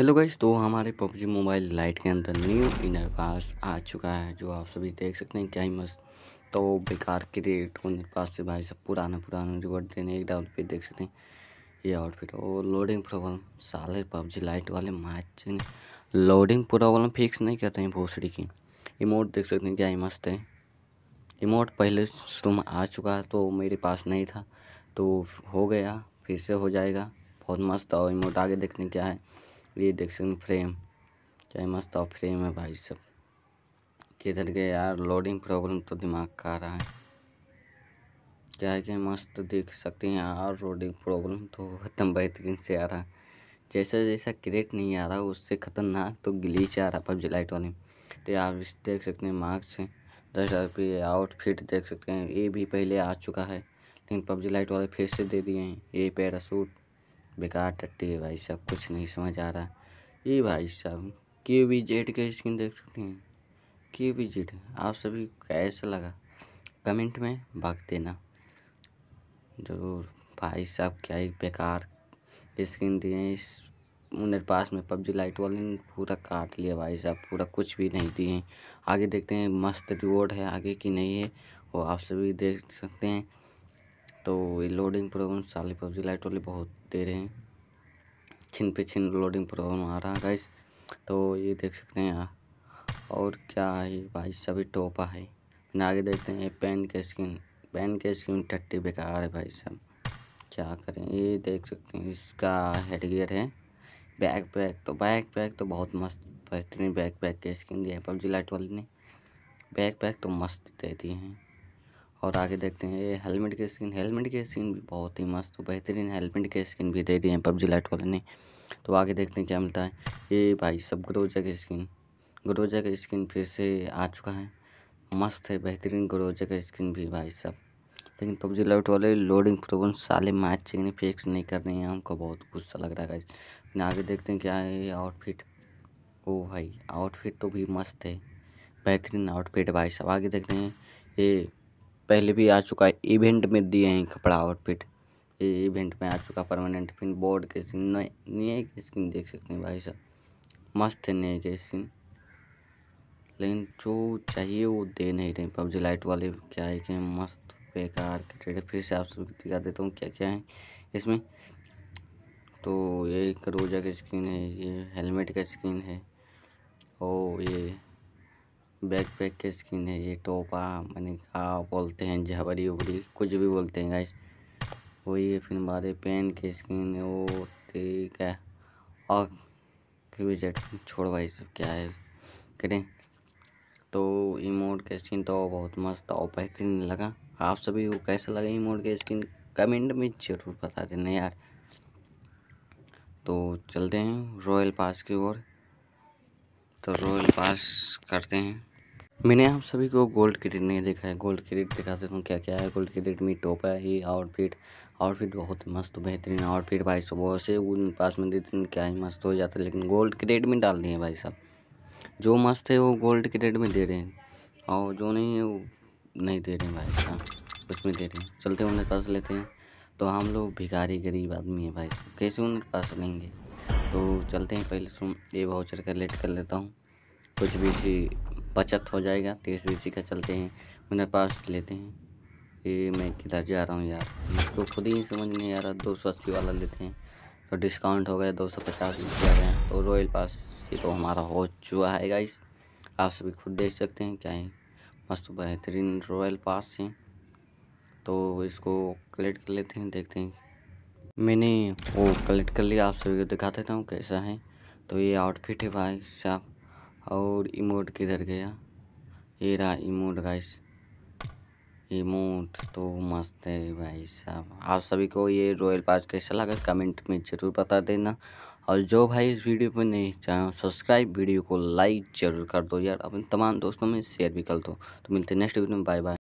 hello guys तो हमारे PUBG mobile light के अंदर न्यू इनर पास आ चुका है जो आप सभी देख सकते हैं क्या ही मस्त तो बेकार के रेट इनर पास से भाई सब पुराना पुराना रिवर्ट देने एक डेवलपमेंट देख सकते हैं ये आउटफिट और लोडिंग प्रॉब्लम साले पबजी लाइट वाले मैच लोडिंग प्रॉब्लम फिक्स नहीं करते हैं भोसड़ी की इमोट देख सकते हैं क्या ही मस्त है इमोट पहले शुरू में आ चुका है तो मेरे पास नहीं था तो हो गया फिर से हो जाएगा बहुत मस्त और इमोट आगे देखने क्या है ये देख सकते फ्रेम क्या मस्त और फ्रेम है भाई सब किधर गए यार लोडिंग प्रॉब्लम तो दिमाग का रहा है क्या है क्या मस्त देख सकते हैं यार लोडिंग प्रॉब्लम तो खत्म बेहतरीन से आ रहा है जैसा जैसा क्रेट नहीं आ रहा उससे ख़तरनाक तो ग्लीच आ रहा पबजी लाइट वाले तो आप देख सकते हैं मार्क्स हैं दस हज़ार रुपये आउटफिट देख सकते हैं ये भी पहले आ चुका है लेकिन पबजी लाइट वाले फिर से दे दिए हैं ये पैरासूट बेकार टट्टी है भाई साहब कुछ नहीं समझ आ रहा ये भाई साहब क्यू बी जेड का स्क्रीन देख सकते हैं क्यू बी जेड आप सभी कैसा लगा कमेंट में भाग देना ज़रूर भाई साहब क्या एक बेकार स्क्रीन दिए इस मेरे पास में पबजी लाइट वाले ने पूरा काट लिया भाई साहब पूरा कुछ भी नहीं दिए आगे देखते हैं मस्त रिवॉर्ड है आगे की नहीं है वो आप सभी देख सकते हैं तो ये लोडिंग प्रॉब्लम साली पबजी लाइट वाली बहुत दे रहे हैं छिन पे छिन लोडिंग प्रॉब्लम आ रहा है गाइस तो ये देख सकते हैं यार और क्या है भाई सभी टोपा है आगे देखते हैं पेन के स्किन पेन के स्किन टट्टी बेकार है भाई सब क्या करें ये देख सकते हैं इसका हेड गियर है बैक पैक तो बैक पैक तो बहुत मस्त बेहतरीन बैक पैक के स्किन दिया है पबजी लाइट वाले ने बैक पैक तो मस्त दे दिए हैं और आगे देखते हैं ये हेलमेट के स्किन हेलमेट के स्किन भी बहुत ही मस्त बेहतरीन हेलमेट के स्किन भी दे दिए हैं पबजी लाइट वाले ने तो आगे देखते हैं क्या मिलता है ये भाई सब ग्रोजा की स्किन ग्रोजा का स्किन फिर से आ चुका है मस्त है बेहतरीन ग्रोजा का स्किन भी भाई सब लेकिन पबजी लाइट वाले लोडिंग प्रॉब्लम साले मैच चिकने फिक्स नहीं कर रहे हैं हमको बहुत गुस्सा लग रहा है लेकिन आगे देखते हैं क्या है ये आउटफिट ओ भाई आउटफिट तो भी मस्त है बेहतरीन आउटफिट भाई सब आगे देखते हैं ये पहले भी आ चुका है इवेंट में दिए हैं कपड़ा आउटफिट ये इवेंट में आ चुका परमानेंट फिन बोर्ड के स्किन नए की स्किन देख सकते हैं भाई साहब मस्त है नए के स्किन लेकिन जो चाहिए वो दे नहीं रहे पबजी लाइट वाले क्या है कि मस्त बेकार के ट्रेड फिर से आप सभी दिखा देता हूँ क्या क्या है इसमें तो ये करोजा का स्किन है ये हेलमेट का स्किन है और ये बैकपैक के स्किन है ये टोपा मैंने कहा बोलते हैं झबरी उबरी कुछ भी बोलते हैं गाइस वही है फिर हमारे पेन के स्किन है वो ठीक है और विजेट छोड़ भाई सब क्या है करें तो इमोट के स्किन तो बहुत मस्त और बेहतरीन लगा आप सभी को कैसा लगा इमोट के स्किन कमेंट में ज़रूर बता देना यार तो चलते हैं रॉयल पास की ओर तो रॉयल पास करते हैं मैंने आप सभी को गोल्ड क्रेडिट नहीं देखा है गोल्ड क्रेडिट दिखा सकता हूँ तो क्या क्या है गोल्ड क्रेडिट में टोपा ही आउटफिट आउटफिट बहुत मस्त बेहतरीन आउटफिट भाई सब बहुत से उन पास में देते हैं क्या ही मस्त हो जाता है लेकिन गोल्ड क्रेडिट में डाल दिए भाई साहब जो मस्त है वो गोल्ड क्रेडिट में दे रहे हैं और जो नहीं है वो नहीं दे रहे हैं भाई साहब उसमें दे रहे हैं चलते उनके पास लेते हैं तो हम लोग भिखारी गरीब आदमी है भाई साहब कैसे उनके पास लेंगे तो चलते हैं पहले सुन तो ये वाउचर कर लेट कर लेता हूँ कुछ भी बचत हो जाएगा तेज इसी का चलते हैं उन्हें पास लेते हैं ये मैं किधर जा रहा हूँ यार मुझको खुद ही समझ नहीं आ रहा दो सौ अस्सी वाला लेते हैं तो डिस्काउंट हो गया दो सौ पचास हैं तो रॉयल पास ये तो हमारा हो चुका है गाइस आप सभी खुद देख सकते हैं क्या है मस्त बेहतरीन रॉयल पास हैं तो इसको कलेक्ट कर लेते हैं देखते हैं मैंने वो कलेक्ट कर लिया आप सभी को दिखा देता हूँ कैसा है तो ये आउटफिट है भाई साहब और इमोट किधर गया ये रहा इमोट गाइस इमोट तो मस्त है भाई साहब आप सभी को ये रॉयल पास कैसा लगा कमेंट में ज़रूर बता देना और जो भाई इस वीडियो पर नहीं चाहे सब्सक्राइब वीडियो को लाइक ज़रूर कर दो यार अपने तमाम दोस्तों में शेयर भी कर दो तो मिलते हैं नेक्स्ट वीडियो में बाय बाय